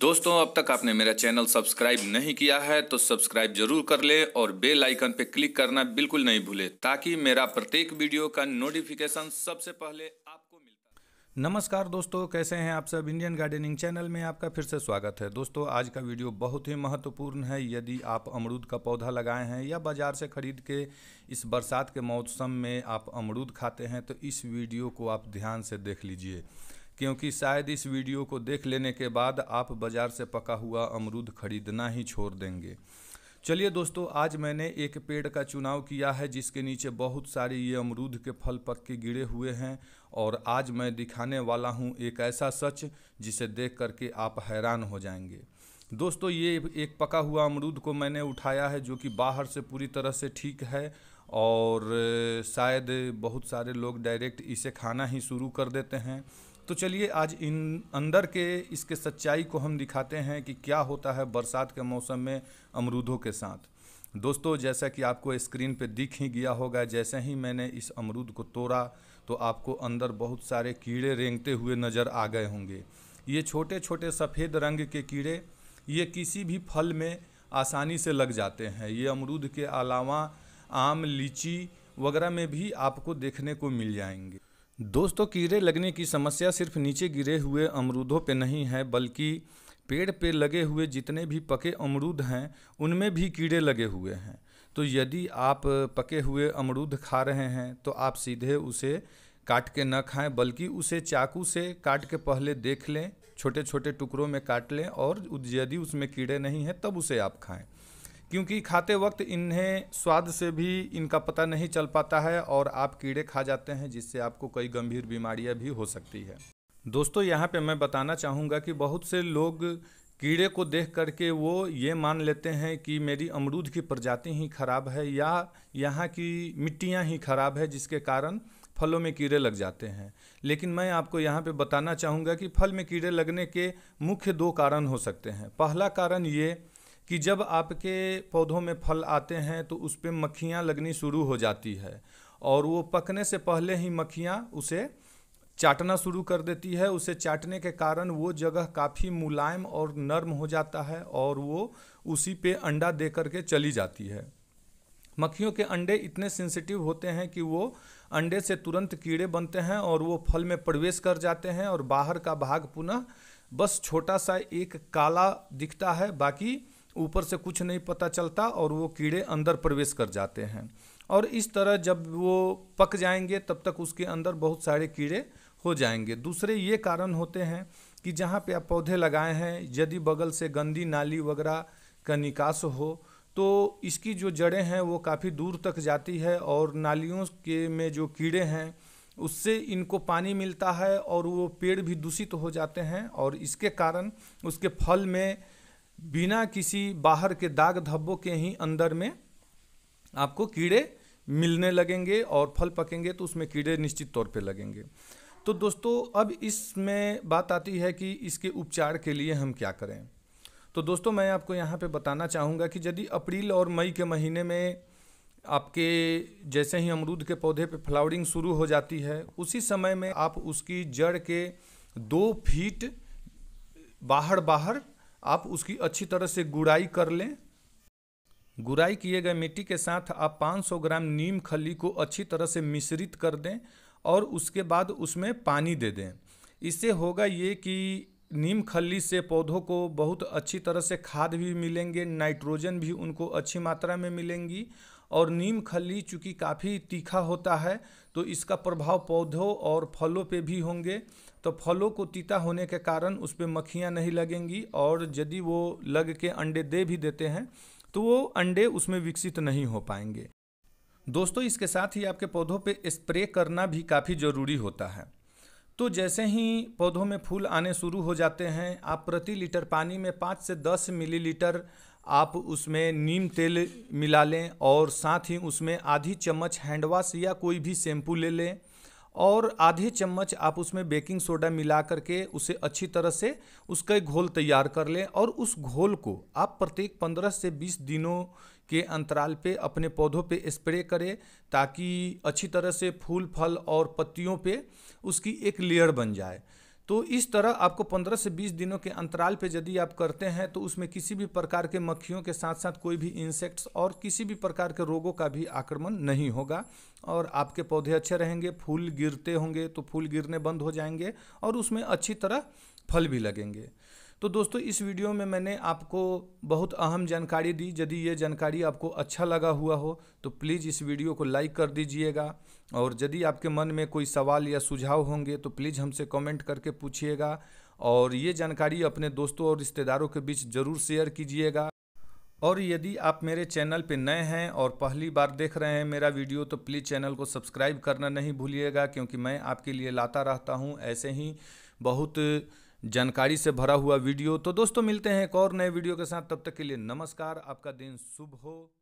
दोस्तों अब तक आपने मेरा चैनल सब्सक्राइब नहीं किया है तो सब्सक्राइब जरूर कर लें और बेल आइकन पर क्लिक करना बिल्कुल नहीं भूलें ताकि मेरा प्रत्येक वीडियो का नोटिफिकेशन सबसे पहले आपको मिलता नमस्कार दोस्तों कैसे हैं आप सब इंडियन गार्डनिंग चैनल में आपका फिर से स्वागत है दोस्तों आज का वीडियो बहुत ही महत्वपूर्ण है यदि आप अमरूद का पौधा लगाए हैं या बाज़ार से ख़रीद के इस बरसात के मौसम में आप अमरूद खाते हैं तो इस वीडियो को आप ध्यान से देख लीजिए क्योंकि शायद इस वीडियो को देख लेने के बाद आप बाज़ार से पका हुआ अमरूद खरीदना ही छोड़ देंगे चलिए दोस्तों आज मैंने एक पेड़ का चुनाव किया है जिसके नीचे बहुत सारे ये अमरूद के फल पक्के गिरे हुए हैं और आज मैं दिखाने वाला हूँ एक ऐसा सच जिसे देख करके आप हैरान हो जाएंगे दोस्तों ये एक पका हुआ अमरूद को मैंने उठाया है जो कि बाहर से पूरी तरह से ठीक है और शायद बहुत सारे लोग डायरेक्ट इसे खाना ही शुरू कर देते हैं तो चलिए आज इन अंदर के इसके सच्चाई को हम दिखाते हैं कि क्या होता है बरसात के मौसम में अमरूदों के साथ दोस्तों जैसा कि आपको स्क्रीन पे दिख ही गया होगा जैसे ही मैंने इस अमरूद को तोड़ा तो आपको अंदर बहुत सारे कीड़े रेंगते हुए नज़र आ गए होंगे ये छोटे छोटे सफ़ेद रंग के कीड़े ये किसी भी फल में आसानी से लग जाते हैं ये अमरूद के अलावा आम लीची वगैरह में भी आपको देखने को मिल जाएंगे दोस्तों कीड़े लगने की समस्या सिर्फ नीचे गिरे हुए अमरूदों पे नहीं है बल्कि पेड़ पे लगे हुए जितने भी पके अमरूद हैं उनमें भी कीड़े लगे हुए हैं तो यदि आप पके हुए अमरूद खा रहे हैं तो आप सीधे उसे काट के न खाएं बल्कि उसे चाकू से काट के पहले देख लें छोटे छोटे टुकड़ों में काट लें और यदि उसमें कीड़े नहीं हैं तब उसे आप खाएं क्योंकि खाते वक्त इन्हें स्वाद से भी इनका पता नहीं चल पाता है और आप कीड़े खा जाते हैं जिससे आपको कई गंभीर बीमारियां भी हो सकती है दोस्तों यहाँ पे मैं बताना चाहूँगा कि बहुत से लोग कीड़े को देख करके वो ये मान लेते हैं कि मेरी अमरूद की प्रजाति ही खराब है या यहाँ की मिट्टियाँ ही खराब है जिसके कारण फलों में कीड़े लग जाते हैं लेकिन मैं आपको यहाँ पे बताना चाहूँगा कि फल में कीड़े लगने के मुख्य दो कारण हो सकते हैं पहला कारण ये कि जब आपके पौधों में फल आते हैं तो उस पर मक्खियाँ लगनी शुरू हो जाती है और वो पकने से पहले ही मक्खियाँ उसे चाटना शुरू कर देती है उसे चाटने के कारण वो जगह काफ़ी मुलायम और नर्म हो जाता है और वो उसी पे अंडा दे करके चली जाती है मक्खियों के अंडे इतने सेंसिटिव होते हैं कि वो अंडे से तुरंत कीड़े बनते हैं और वो फल में प्रवेश कर जाते हैं और बाहर का भाग पुनः बस छोटा सा एक काला दिखता है बाकी ऊपर से कुछ नहीं पता चलता और वो कीड़े अंदर प्रवेश कर जाते हैं और इस तरह जब वो पक जाएंगे तब तक उसके अंदर बहुत सारे कीड़े हो जाएंगे दूसरे ये कारण होते हैं कि जहाँ पे आप पौधे लगाए हैं यदि बगल से गंदी नाली वगैरह का निकास हो तो इसकी जो जड़ें हैं वो काफ़ी दूर तक जाती है और नालियों के में जो कीड़े हैं उससे इनको पानी मिलता है और वो पेड़ भी दूषित तो हो जाते हैं और इसके कारण उसके फल में बिना किसी बाहर के दाग धब्बों के ही अंदर में आपको कीड़े मिलने लगेंगे और फल पकेंगे तो उसमें कीड़े निश्चित तौर पे लगेंगे तो दोस्तों अब इसमें बात आती है कि इसके उपचार के लिए हम क्या करें तो दोस्तों मैं आपको यहाँ पे बताना चाहूँगा कि यदि अप्रैल और मई के महीने में आपके जैसे ही अमरूद के पौधे पे फ्लावरिंग शुरू हो जाती है उसी समय में आप उसकी जड़ के दो फीट बाहर बाहर आप उसकी अच्छी तरह से गुड़ाई कर लें गुराई किए गए मिट्टी के साथ आप 500 ग्राम नीम खली को अच्छी तरह से मिश्रित कर दें और उसके बाद उसमें पानी दे दें इससे होगा ये कि नीम खली से पौधों को बहुत अच्छी तरह से खाद भी मिलेंगे नाइट्रोजन भी उनको अच्छी मात्रा में मिलेंगी और नीम खली चूँकि काफ़ी तीखा होता है तो इसका प्रभाव पौधों और फलों पे भी होंगे तो फलों को तीता होने के कारण उस पर मक्खियाँ नहीं लगेंगी और यदि वो लग के अंडे दे भी देते हैं तो वो अंडे उसमें विकसित नहीं हो पाएंगे दोस्तों इसके साथ ही आपके पौधों पर स्प्रे करना भी काफ़ी ज़रूरी होता है तो जैसे ही पौधों में फूल आने शुरू हो जाते हैं आप प्रति लीटर पानी में पाँच से दस मिलीलीटर आप उसमें नीम तेल मिला लें और साथ ही उसमें आधी चम्मच हैंडवाश या कोई भी शैम्पू ले लें और आधे चम्मच आप उसमें बेकिंग सोडा मिला करके उसे अच्छी तरह से उसका घोल तैयार कर लें और उस घोल को आप प्रत्येक 15 से 20 दिनों के अंतराल पे अपने पौधों पे स्प्रे करें ताकि अच्छी तरह से फूल फल और पत्तियों पे उसकी एक लेयर बन जाए तो इस तरह आपको 15 से 20 दिनों के अंतराल पे यदि आप करते हैं तो उसमें किसी भी प्रकार के मक्खियों के साथ साथ कोई भी इंसेक्ट्स और किसी भी प्रकार के रोगों का भी आक्रमण नहीं होगा और आपके पौधे अच्छे रहेंगे फूल गिरते होंगे तो फूल गिरने बंद हो जाएंगे और उसमें अच्छी तरह फल भी लगेंगे तो दोस्तों इस वीडियो में मैंने आपको बहुत अहम जानकारी दी यदि ये जानकारी आपको अच्छा लगा हुआ हो तो प्लीज़ इस वीडियो को लाइक कर दीजिएगा और यदि आपके मन में कोई सवाल या सुझाव होंगे तो प्लीज़ हमसे कमेंट करके पूछिएगा और ये जानकारी अपने दोस्तों और रिश्तेदारों के बीच ज़रूर शेयर कीजिएगा और यदि आप मेरे चैनल पर नए हैं और पहली बार देख रहे हैं मेरा वीडियो तो प्लीज़ चैनल को सब्सक्राइब करना नहीं भूलिएगा क्योंकि मैं आपके लिए लाता रहता हूँ ऐसे ही बहुत जानकारी से भरा हुआ वीडियो तो दोस्तों मिलते हैं एक और नए वीडियो के साथ तब तक के लिए नमस्कार आपका दिन शुभ हो